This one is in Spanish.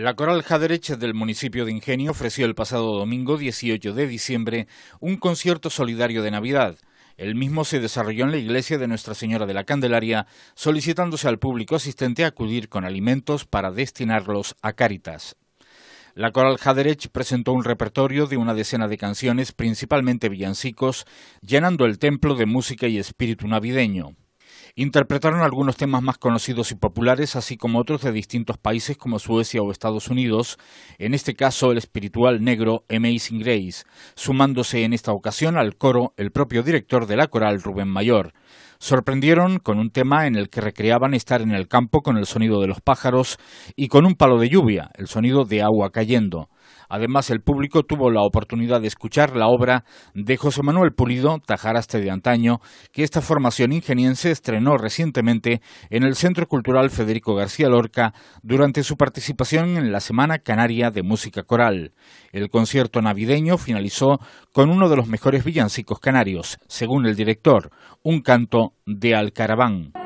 La Coral Haderech del municipio de Ingenio ofreció el pasado domingo 18 de diciembre un concierto solidario de Navidad. El mismo se desarrolló en la iglesia de Nuestra Señora de la Candelaria, solicitándose al público asistente acudir con alimentos para destinarlos a Cáritas. La Coral Haderech presentó un repertorio de una decena de canciones, principalmente villancicos, llenando el templo de música y espíritu navideño. Interpretaron algunos temas más conocidos y populares, así como otros de distintos países como Suecia o Estados Unidos, en este caso el espiritual negro Amazing Grace, sumándose en esta ocasión al coro el propio director de la coral Rubén Mayor. Sorprendieron con un tema en el que recreaban estar en el campo con el sonido de los pájaros y con un palo de lluvia, el sonido de agua cayendo. Además, el público tuvo la oportunidad de escuchar la obra de José Manuel Pulido, Tajaraste de antaño, que esta formación ingeniense estrenó recientemente en el Centro Cultural Federico García Lorca durante su participación en la Semana Canaria de Música Coral. El concierto navideño finalizó con uno de los mejores villancicos canarios, según el director, un canto de Alcaraván.